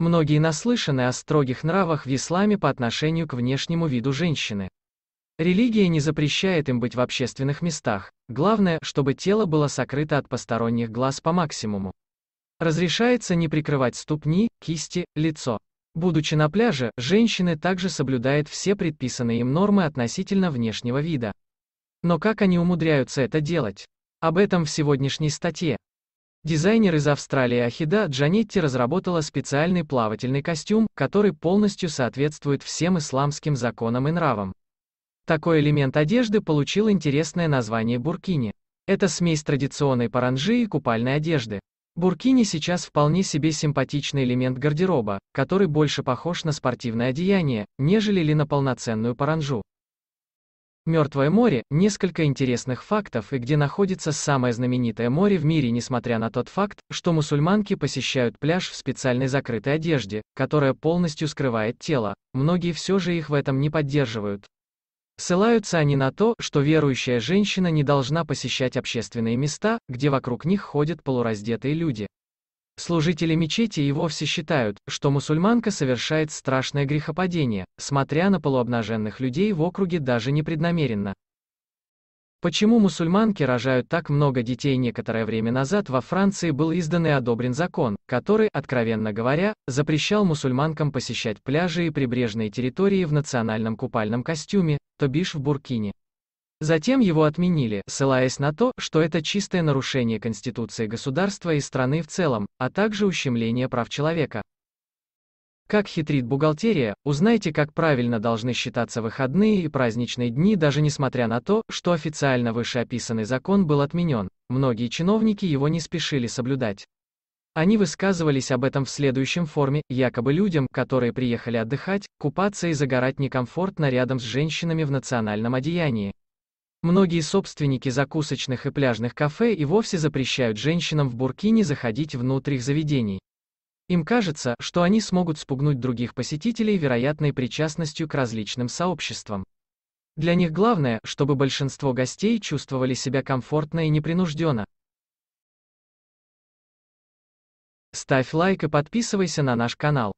Многие наслышаны о строгих нравах в исламе по отношению к внешнему виду женщины. Религия не запрещает им быть в общественных местах, главное, чтобы тело было сокрыто от посторонних глаз по максимуму. Разрешается не прикрывать ступни, кисти, лицо. Будучи на пляже, женщины также соблюдают все предписанные им нормы относительно внешнего вида. Но как они умудряются это делать? Об этом в сегодняшней статье. Дизайнер из Австралии Ахида Джанетти разработала специальный плавательный костюм, который полностью соответствует всем исламским законам и нравам. Такой элемент одежды получил интересное название буркини. Это смесь традиционной паранжи и купальной одежды. Буркини сейчас вполне себе симпатичный элемент гардероба, который больше похож на спортивное одеяние, нежели ли на полноценную паранжу. Мертвое море – несколько интересных фактов и где находится самое знаменитое море в мире несмотря на тот факт, что мусульманки посещают пляж в специальной закрытой одежде, которая полностью скрывает тело, многие все же их в этом не поддерживают. Ссылаются они на то, что верующая женщина не должна посещать общественные места, где вокруг них ходят полураздетые люди. Служители мечети и вовсе считают, что мусульманка совершает страшное грехопадение, смотря на полуобнаженных людей в округе даже непреднамеренно. Почему мусульманки рожают так много детей Некоторое время назад во Франции был издан и одобрен закон, который, откровенно говоря, запрещал мусульманкам посещать пляжи и прибрежные территории в национальном купальном костюме, то бишь в Буркине. Затем его отменили, ссылаясь на то, что это чистое нарушение Конституции государства и страны в целом, а также ущемление прав человека. Как хитрит бухгалтерия, узнайте, как правильно должны считаться выходные и праздничные дни, даже несмотря на то, что официально вышеописанный закон был отменен. Многие чиновники его не спешили соблюдать. Они высказывались об этом в следующем форме, якобы людям, которые приехали отдыхать, купаться и загорать некомфортно рядом с женщинами в национальном одеянии. Многие собственники закусочных и пляжных кафе и вовсе запрещают женщинам в Буркине заходить внутрь их заведений. Им кажется, что они смогут спугнуть других посетителей вероятной причастностью к различным сообществам. Для них главное, чтобы большинство гостей чувствовали себя комфортно и непринужденно. Ставь лайк и подписывайся на наш канал.